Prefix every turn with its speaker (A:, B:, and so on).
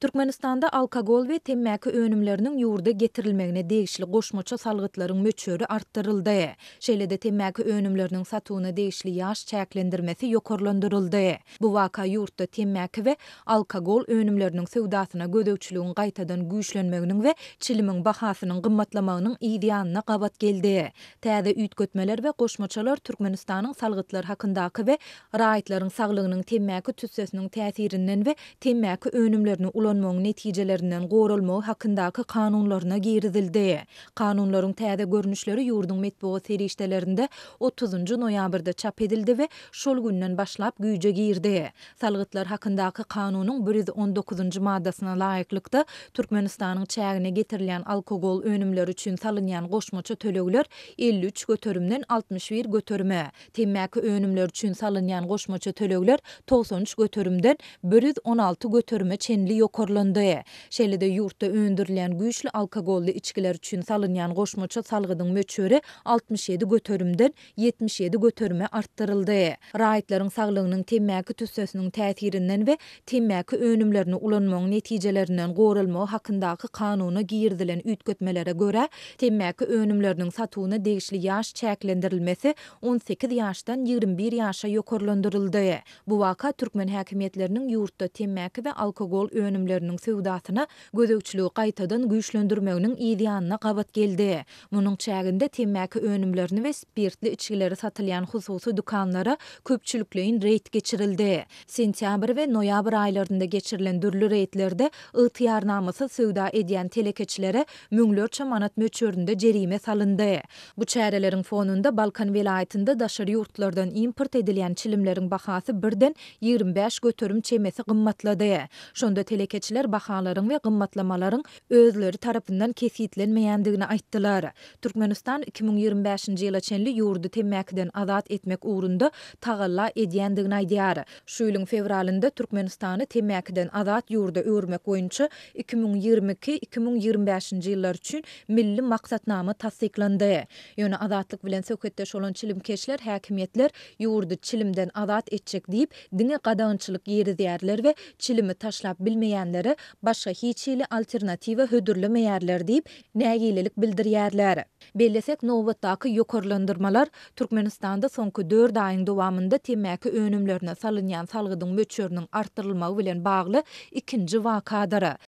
A: Türkmenistan'da alkogol ve temmäki önümlerinin yurda getirilmegine değişli goşmaça salgıtların möçörü arttırıldı. Şeyle de temmäki önümlerinin satuğuna değişli yaş çäklendirmesi yokorlandırıldı. Bu vaka yurda temmäki ve alkogol önümlerinin sevdasına gödökçülüğün gaytadan güýçlenmeginin ve çilimin bahasının gymmatlamagynyň ideýanyna gabat geldi. Täze üýtgötmeler ve goşmaçalar Türkmenistan'ın salgıtlar hakyndaky ve raýatlaryň saglygynyň temmäki tüssesiniň täsirinden ve temmäki önümlerini gowrulmagyň netijelerinden gowrulmagy hakyndaky kanunlaryna girizildi. Kanunlaryň täze görnüşleri ýurdun metbuat serişdelerinde 30-njy noýabrda çap edildi we şol günden başlap güýje girdi. Salgytlar hakyndaky kanunyň 119-njy maddasyna laýyklykda Türkmenistanyň çägine getirilen alkogol önümleri üçin salynýan goşmaça töleglör 53 götürümden 61 götürme. Temmäki önümler üçin salynýan goşmaça töleglör 93 götürümden 116 götürme çenli yok korlandı. de yurtta öndürlen güçlü alkogolli içkiler üçün salınyan goşmoça salgıdın möçörü 67 götörümden 77 götörüme arttırıldı. Raitların sağlığının temmaki tüsösünün tətirinden ve temmaki önümlerini ulanmağın neticelerinden qorulma hakyndaky kanunu giyirdilen ütkötmelere göre temmaki önümlerinin satuğuna değişli yaş çeklendirilmesi 18 yaştan 21 yaşa ýokurlandyryldy. Bu vaka Türkmen hakimiyetlerinin yurtta temmaki ve alkogol önümleri bölümlerinin sevdasına gözökçülüğü qaytadan güýçlendirmeginiň ideýanyna gabat geldi. Munyň çäginde temäki önümlerini we spirtli içkileri satylýan hususy dukanlara köpçülükleýin reýt geçirildi. Sentýabr we noýabr aýlarynda geçirilen dürli reýtlerde ýtyýarnamasy sevda edýän telekeçilere müňlerçe manat möçüründe cerime salındı Bu çäreleriň fonunda Balkan welaýatynda daşary yurtlardan import edilen çilimlerin bahasy birden 25 götürüm çemesi gymmatlady. Şonda telekeç şirketçiler bahaların ve gımmatlamaların özleri tarafından kesitlenmeyendiğini aittılar. Türkmenistan 2025. yıla çenli yurdu temmekden azat etmek uğrunda tağılla ediyendiğini aydiyar. Şuylun fevralinde Türkmenistan'ı temmekden azat yurda örmek oyuncu 2022-2025. yıllar üçün milli maksatnamı tasdiklandı. Yönü azatlık bilen sökettes olan keşler hakimiyetler yurdu çilimden azat etcek deyip dine qadağınçılık yeri diyarlar ve çilimi taşlap bilmeyen edenleri başga hiç ili alternatiwa deyib, meyerler deyip nəyililik Bellesek novataki yokorlandırmalar Turkmenistan'da soňky 4 ayın duvamında temäki önümlerine salınyan salgydyň möçörünün arttırılmağı bilen bağlı ikinci vakadara.